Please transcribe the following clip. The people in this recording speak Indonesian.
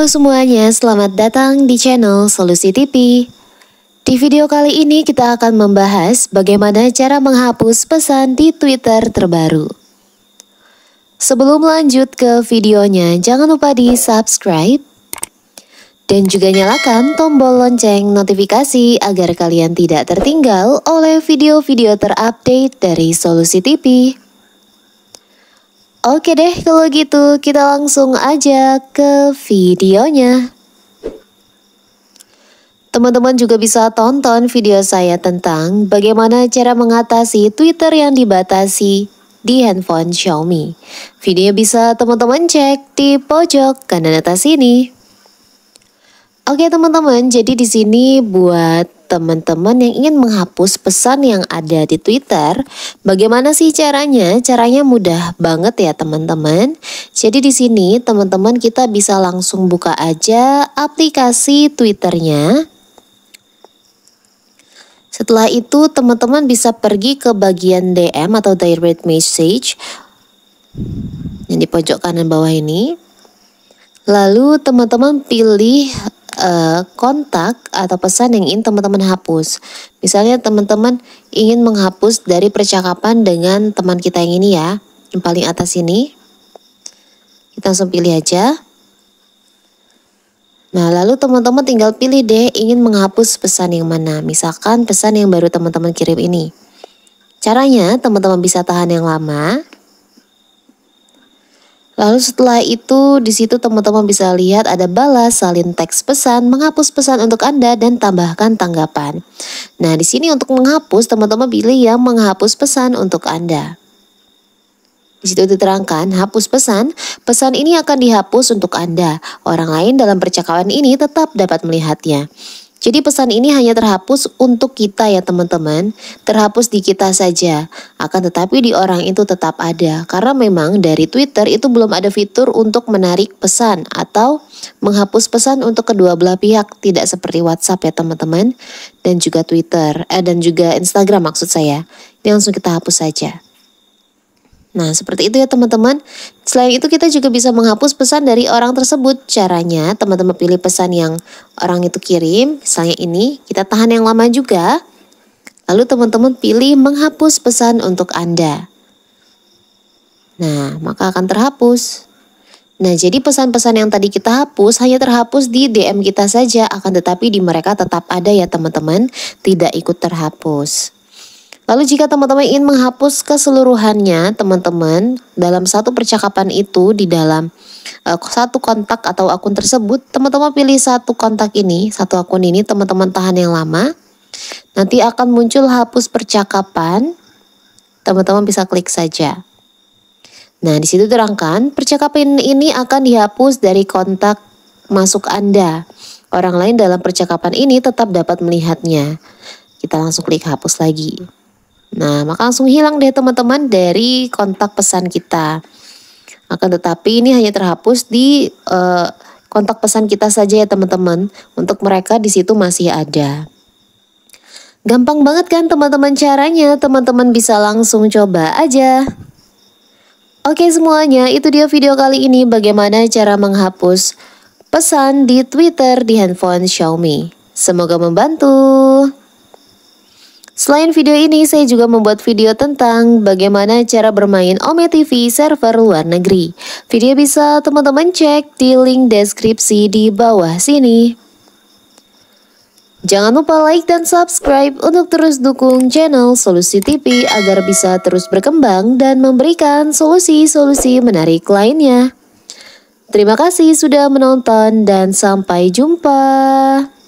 Halo semuanya, selamat datang di channel Solusi TV. Di video kali ini kita akan membahas bagaimana cara menghapus pesan di Twitter terbaru. Sebelum lanjut ke videonya, jangan lupa di subscribe dan juga nyalakan tombol lonceng notifikasi agar kalian tidak tertinggal oleh video-video terupdate dari Solusi TV. Oke deh, kalau gitu kita langsung aja ke videonya. Teman-teman juga bisa tonton video saya tentang bagaimana cara mengatasi Twitter yang dibatasi di handphone Xiaomi. Video bisa teman-teman cek di pojok kanan atas ini. Oke teman-teman, jadi di sini buat teman-teman yang ingin menghapus pesan yang ada di Twitter, bagaimana sih caranya? Caranya mudah banget ya teman-teman. Jadi di sini teman-teman kita bisa langsung buka aja aplikasi Twitternya. Setelah itu teman-teman bisa pergi ke bagian DM atau direct message yang di pojok kanan bawah ini. Lalu teman-teman pilih uh, kontak atau pesan yang ingin teman-teman hapus. Misalnya teman-teman ingin menghapus dari percakapan dengan teman kita yang ini ya, yang paling atas ini. Kita langsung pilih aja. Nah, lalu teman-teman tinggal pilih deh ingin menghapus pesan yang mana. Misalkan pesan yang baru teman-teman kirim ini. Caranya, teman-teman bisa tahan yang lama, Lalu setelah itu di situ teman-teman bisa lihat ada balas, salin teks pesan, menghapus pesan untuk Anda dan tambahkan tanggapan. Nah, di sini untuk menghapus teman-teman pilih yang menghapus pesan untuk Anda. Di situ diterangkan, hapus pesan, pesan ini akan dihapus untuk Anda. Orang lain dalam percakapan ini tetap dapat melihatnya. Jadi pesan ini hanya terhapus untuk kita ya teman-teman, terhapus di kita saja. Akan tetapi di orang itu tetap ada, karena memang dari Twitter itu belum ada fitur untuk menarik pesan atau menghapus pesan untuk kedua belah pihak, tidak seperti WhatsApp ya teman-teman, dan juga Twitter, eh, dan juga Instagram maksud saya. Ini langsung kita hapus saja. Nah, seperti itu ya teman-teman. Selain itu kita juga bisa menghapus pesan dari orang tersebut. Caranya teman-teman pilih pesan yang orang itu kirim, misalnya ini, kita tahan yang lama juga. Lalu teman-teman pilih menghapus pesan untuk Anda. Nah, maka akan terhapus. Nah, jadi pesan-pesan yang tadi kita hapus hanya terhapus di DM kita saja, akan tetapi di mereka tetap ada ya teman-teman, tidak ikut terhapus. Lalu jika teman-teman ingin menghapus keseluruhannya, teman-teman dalam satu percakapan itu di dalam uh, satu kontak atau akun tersebut, teman-teman pilih satu kontak ini, satu akun ini, teman-teman tahan yang lama. Nanti akan muncul hapus percakapan. Teman-teman bisa klik saja. Nah, di situ terangkan percakapan ini akan dihapus dari kontak masuk Anda. Orang lain dalam percakapan ini tetap dapat melihatnya. Kita langsung klik hapus lagi. Nah, maka langsung hilang deh teman-teman dari kontak pesan kita. Akan tetapi ini hanya terhapus di uh, kontak pesan kita saja ya teman-teman. Untuk mereka di situ masih ada. Gampang banget kan teman-teman caranya, teman-teman bisa langsung coba aja. Oke semuanya, itu dia video kali ini bagaimana cara menghapus pesan di Twitter di handphone Xiaomi. Semoga membantu. Selain video ini, saya juga membuat video tentang bagaimana cara bermain Ome TV server luar negeri. Video bisa teman-teman cek di link deskripsi di bawah sini. Jangan lupa like dan subscribe untuk terus dukung channel Solusi TV agar bisa terus berkembang dan memberikan solusi-solusi menarik lainnya. Terima kasih sudah menonton dan sampai jumpa.